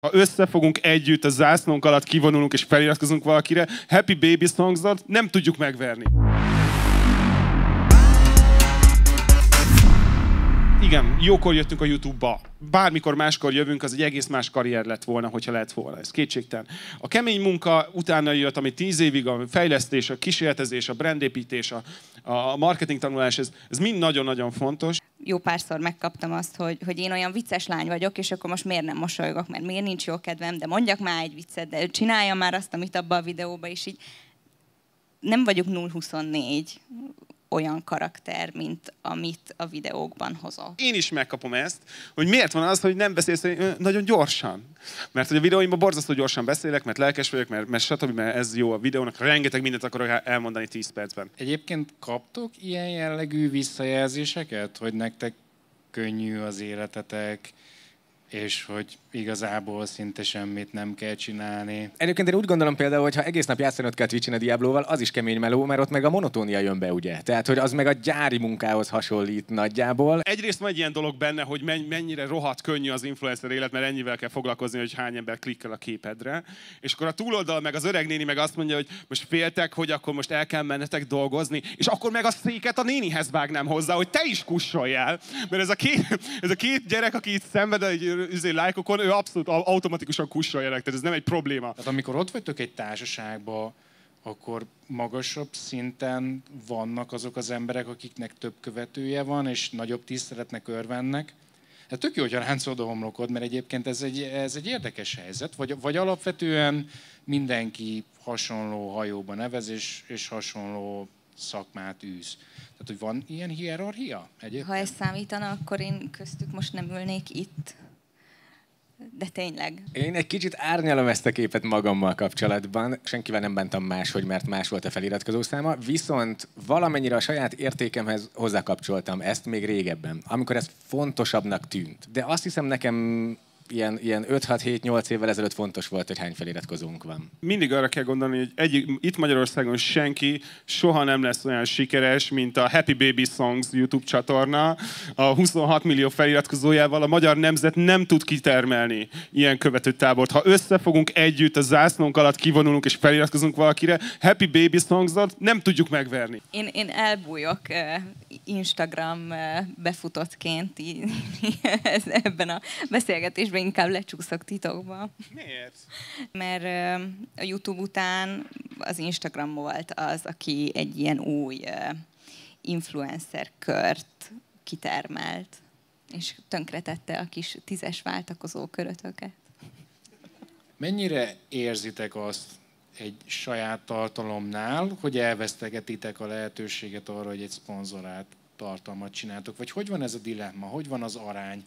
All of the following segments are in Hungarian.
ha összefogunk együtt a zászlónk alatt, kivonulunk és feliratkozunk valakire, Happy Baby songs nem tudjuk megverni. igen, jókor jöttünk a YouTube-ba. Bármikor máskor jövünk, az egy egész más karrier lett volna, hogyha lett volna. Ez kétségtelen. A kemény munka utána jött, ami tíz évig a fejlesztés, a kísérletezés, a brandépítés, a, a marketing tanulás, ez, ez mind nagyon-nagyon fontos. Jó párszor megkaptam azt, hogy, hogy én olyan vicces lány vagyok, és akkor most miért nem mosolygok, mert miért nincs jó kedvem, de mondjak már egy viccet, de csinálja már azt, amit abban a videóban is így. Nem vagyok 0-24 olyan karakter, mint amit a videókban hozol. Én is megkapom ezt, hogy miért van az, hogy nem beszélsz hogy nagyon gyorsan. Mert hogy a videóimban borzasztó gyorsan beszélek, mert lelkes vagyok, mert, mert stb. mert ez jó a videónak, rengeteg mindent akarok elmondani 10 percben. Egyébként kaptok ilyen jellegű visszajelzéseket, hogy nektek könnyű az életetek, és hogy igazából szinte semmit nem kell csinálni. Egyébként én úgy gondolom például, hogy ha egész nap ott kell twitch a Diablo-val, az is kemény meló, mert ott meg a monotónia jön be, ugye? Tehát, hogy az meg a gyári munkához hasonlít nagyjából. Egyrészt van egy ilyen dolog benne, hogy mennyire rohadt könnyű az influencer élet, mert ennyivel kell foglalkozni, hogy hány ember klikkel a képedre. És akkor a túloldal meg az öreg néni meg azt mondja, hogy most féltek, hogy akkor most el kell mennetek dolgozni, és akkor meg a széket a nénihez vágnám hozzá, hogy te is kussoljál. Mert ez a két, ez a két gyerek, aki itt szenved, egy izé, lájkokon, ő abszolút automatikusan kusra jelek, tehát ez nem egy probléma. Tehát amikor ott vagytok egy társaságban, akkor magasabb szinten vannak azok az emberek, akiknek több követője van, és nagyobb tiszteletnek örvennek. Hát tök jó, hogy a ráncolod a homlokod, mert egyébként ez egy, ez egy érdekes helyzet. Vagy, vagy alapvetően mindenki hasonló hajóba nevez, és, és hasonló szakmát űz. Tehát, hogy van ilyen hierarchia egyébként? Ha ez számítana, akkor én köztük most nem ülnék itt de tényleg. Én egy kicsit árnyalom ezt a képet magammal kapcsolatban. Senkivel nem bántam hogy mert más volt a feliratkozó száma, viszont valamennyire a saját értékemhez hozzákapcsoltam ezt még régebben, amikor ez fontosabbnak tűnt. De azt hiszem nekem ilyen, ilyen 5-6-7-8 évvel ezelőtt fontos volt, hogy hány feliratkozónk van. Mindig arra kell gondolni, hogy egy, itt Magyarországon senki soha nem lesz olyan sikeres, mint a Happy Baby Songs YouTube csatorna. A 26 millió feliratkozójával a magyar nemzet nem tud kitermelni ilyen követőtábort. Ha összefogunk együtt a zászlónk alatt, kivonulunk és feliratkozunk valakire, Happy Baby songs nem tudjuk megverni. Én, én elbújok eh, Instagram eh, befutottként ebben a beszélgetésben közben inkább lecsúszok titokba. Miért? Mert a YouTube után az Instagram volt az, aki egy ilyen új influencer kört kitermelt, és tönkretette a kis tízes váltakozó körötöket. Mennyire érzitek azt egy saját tartalomnál, hogy elvesztegetitek a lehetőséget arra, hogy egy szponzorált tartalmat csináltok? Vagy hogy van ez a dilemma? Hogy van az arány?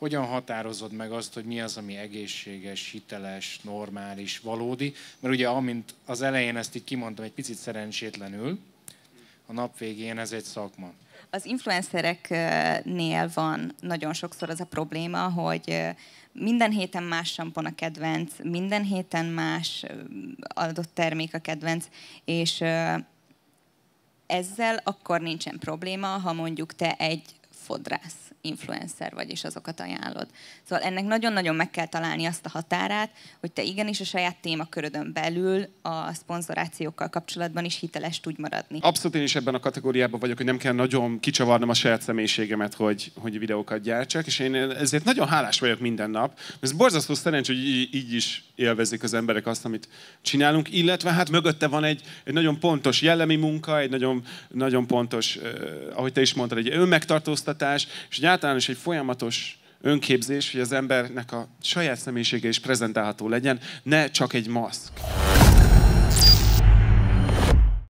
hogyan határozod meg azt, hogy mi az, ami egészséges, hiteles, normális, valódi. Mert ugye, amint az elején ezt így kimondtam, egy picit szerencsétlenül, a nap végén ez egy szakma. Az influencereknél van nagyon sokszor az a probléma, hogy minden héten más sampon a kedvenc, minden héten más adott termék a kedvenc, és ezzel akkor nincsen probléma, ha mondjuk te egy fodrász influencer vagy, és azokat ajánlod. Szóval ennek nagyon-nagyon meg kell találni azt a határát, hogy te igenis a saját témakörödön belül a szponzorációkkal kapcsolatban is hiteles tudj maradni. Abszolút én is ebben a kategóriában vagyok, hogy nem kell nagyon kicsavarnom a saját személyiségemet, hogy, hogy videókat gyártsak, és én ezért nagyon hálás vagyok minden nap. Ez borzasztó szerencs, hogy így, így is élvezik az emberek azt, amit csinálunk, illetve hát mögötte van egy, egy nagyon pontos jellemi munka, egy nagyon, nagyon pontos, eh, ahogy te is mondtad, egy önmegtartóztatás, és egy általános egy folyamatos önképzés, hogy az embernek a saját személyisége is prezentálható legyen, ne csak egy maszk.